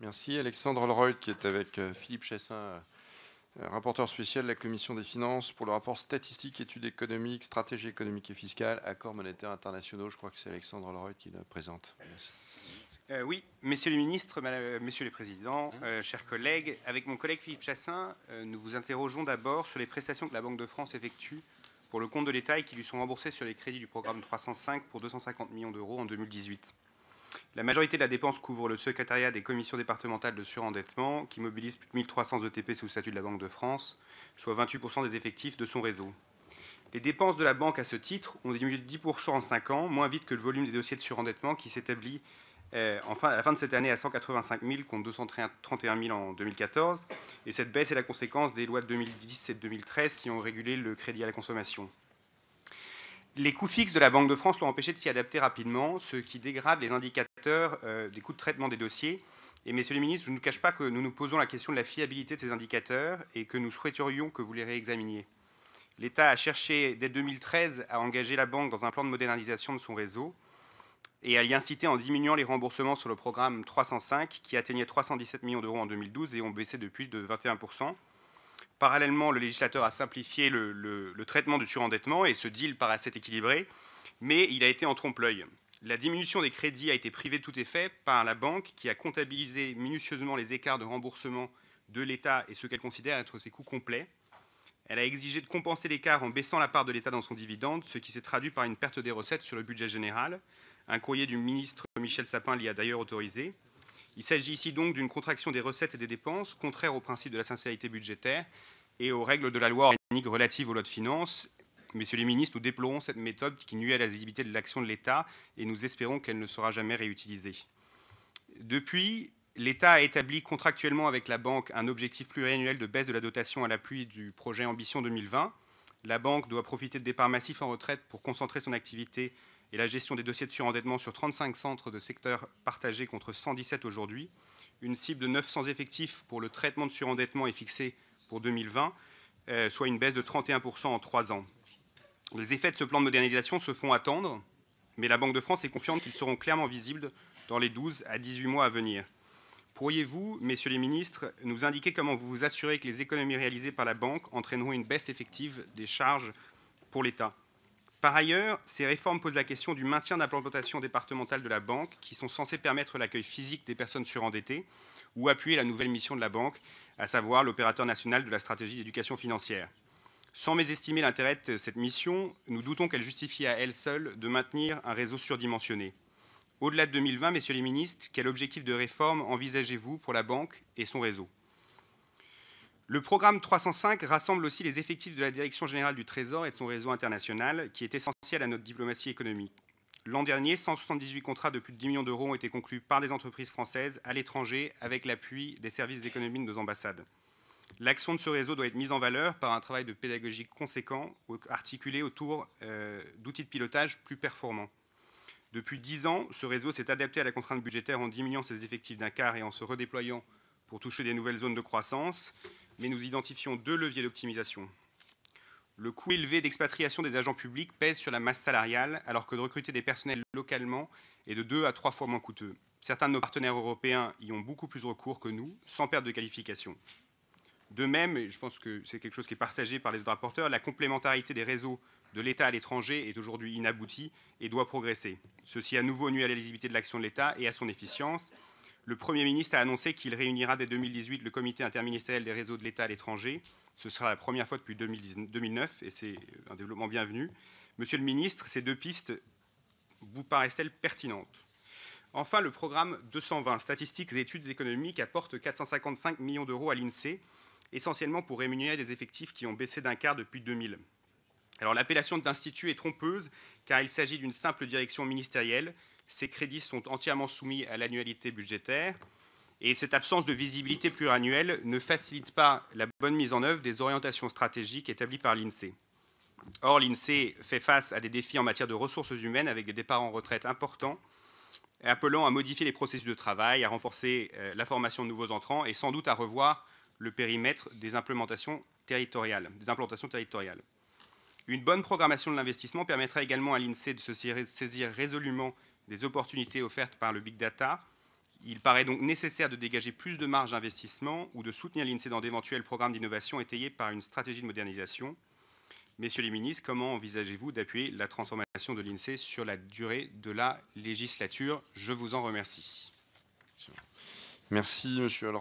Merci. Alexandre Leroy, qui est avec euh, Philippe Chassin, euh, euh, rapporteur spécial de la Commission des finances, pour le rapport statistique, études économiques, stratégie économique et fiscale, accords monétaires internationaux. Je crois que c'est Alexandre Leroy qui le présente. Merci. oui, messieurs les ministres, messieurs les présidents, hein chers collègues, avec mon collègue Philippe Chassin, nous vous interrogeons d'abord sur les prestations que la Banque de France effectue pour le compte de l'État et qui lui sont remboursées sur les crédits du programme 305 pour 250 millions d'euros en 2018. La majorité de la dépense couvre le secrétariat des commissions départementales de surendettement, qui mobilise plus de 1300 ETP sous statut de la Banque de France, soit 28% des effectifs de son réseau. Les dépenses de la banque à ce titre ont diminué de 10% en 5 ans, moins vite que le volume des dossiers de surendettement qui s'établit euh, à la fin de cette année à 185 000 contre 231 000 en 2014. Et cette baisse est la conséquence des lois de 2010 et 2013 qui ont régulé le crédit à la consommation. Les coûts fixes de la Banque de France l'ont empêché de s'y adapter rapidement, ce qui dégrade les indicateurs euh, des coûts de traitement des dossiers. Et messieurs les ministres, je ne vous cache pas que nous nous posons la question de la fiabilité de ces indicateurs et que nous souhaiterions que vous les réexaminiez. L'État a cherché dès 2013 à engager la banque dans un plan de modernisation de son réseau et à y inciter en diminuant les remboursements sur le programme 305 qui atteignait 317 millions d'euros en 2012 et ont baissé depuis de 21 Parallèlement, le législateur a simplifié le, traitement du surendettement et ce deal paraît assez équilibré, mais il a été en trompe-l'œil. La diminution des crédits a été privée de tout effet par la banque qui a comptabilisé minutieusement les écarts de remboursement de l'État et ce qu'elle considère être ses coûts complets. Elle a exigé de compenser l'écart en baissant la part de l'État dans son dividende, ce qui s'est traduit par une perte des recettes sur le budget général. Un courrier du ministre Michel Sapin l'y a d'ailleurs autorisé. Il s'agit ici donc d'une contraction des recettes et des dépenses, contraire au principe de la sincérité budgétaire et aux règles de la loi organique relative aux lois de finances. Messieurs les ministres, nous déplorons cette méthode qui nuit à la visibilité de l'action de l'État et nous espérons qu'elle ne sera jamais réutilisée. Depuis, l'État a établi contractuellement avec la banque un objectif pluriannuel de baisse de la dotation à l'appui du projet Ambition 2020. La banque doit profiter de départs massifs en retraite pour concentrer son activité et la gestion des dossiers de surendettement sur 35 centres de secteurs partagés contre 117 aujourd'hui. Une cible de 900 effectifs pour le traitement de surendettement est fixée pour 2020, euh, soit une baisse de 31% en 3 ans. Les effets de ce plan de modernisation se font attendre, mais la Banque de France est confiante qu'ils seront clairement visibles dans les 12 à 18 mois à venir. Pourriez-vous, messieurs les ministres, nous indiquer comment vous vous assurez que les économies réalisées par la banque entraîneront une baisse effective des charges pour l'État par ailleurs, ces réformes posent la question du maintien de départementale de la banque, qui sont censées permettre l'accueil physique des personnes surendettées ou appuyer la nouvelle mission de la banque, à savoir l'opérateur national de la stratégie d'éducation financière. Sans mésestimer l'intérêt de cette mission, nous doutons qu'elle justifie à elle seule de maintenir un réseau surdimensionné. Au-delà de 2020, messieurs les ministres, quel objectif de réforme envisagez-vous pour la banque et son réseau le programme 305 rassemble aussi les effectifs de la Direction générale du Trésor et de son réseau international, qui est essentiel à notre diplomatie économique. L'an dernier, 178 contrats de plus de 10 millions d'euros ont été conclus par des entreprises françaises à l'étranger avec l'appui des services d'économie de nos ambassades. L'action de ce réseau doit être mise en valeur par un travail de pédagogie conséquent, articulé autour euh, d'outils de pilotage plus performants. Depuis 10 ans, ce réseau s'est adapté à la contrainte budgétaire en diminuant ses effectifs d'un quart et en se redéployant pour toucher des nouvelles zones de croissance mais nous identifions deux leviers d'optimisation. Le coût élevé d'expatriation des agents publics pèse sur la masse salariale, alors que de recruter des personnels localement est de deux à trois fois moins coûteux. Certains de nos partenaires européens y ont beaucoup plus recours que nous, sans perte de qualification. De même, et je pense que c'est quelque chose qui est partagé par les autres rapporteurs, la complémentarité des réseaux de l'État à l'étranger est aujourd'hui inaboutie et doit progresser. Ceci à nouveau nuit à la de l'action de l'État et à son efficience. Le Premier ministre a annoncé qu'il réunira dès 2018 le comité interministériel des réseaux de l'État à l'étranger. Ce sera la première fois depuis 2009 et c'est un développement bienvenu. Monsieur le ministre, ces deux pistes vous paraissent-elles pertinentes Enfin, le programme 220, Statistiques et études économiques, apporte 455 millions d'euros à l'INSEE, essentiellement pour rémunérer des effectifs qui ont baissé d'un quart depuis 2000. Alors l'appellation d'institut est trompeuse, car il s'agit d'une simple direction ministérielle ces crédits sont entièrement soumis à l'annualité budgétaire et cette absence de visibilité pluriannuelle ne facilite pas la bonne mise en œuvre des orientations stratégiques établies par l'INSEE. Or, l'INSEE fait face à des défis en matière de ressources humaines avec des départs en retraite importants, appelant à modifier les processus de travail, à renforcer euh, la formation de nouveaux entrants et sans doute à revoir le périmètre des territoriales. implantations territoriales. Une bonne programmation de l'investissement permettra également à l'INSEE de se saisir résolument des opportunités offertes par le big data, il paraît donc nécessaire de dégager plus de marge d'investissement ou de soutenir l'INSEE dans d'éventuels programmes d'innovation étayés par une stratégie de modernisation. Messieurs les ministres, comment envisagez-vous d'appuyer la transformation de l'INSEE sur la durée de la législature Je vous en remercie. Merci, monsieur.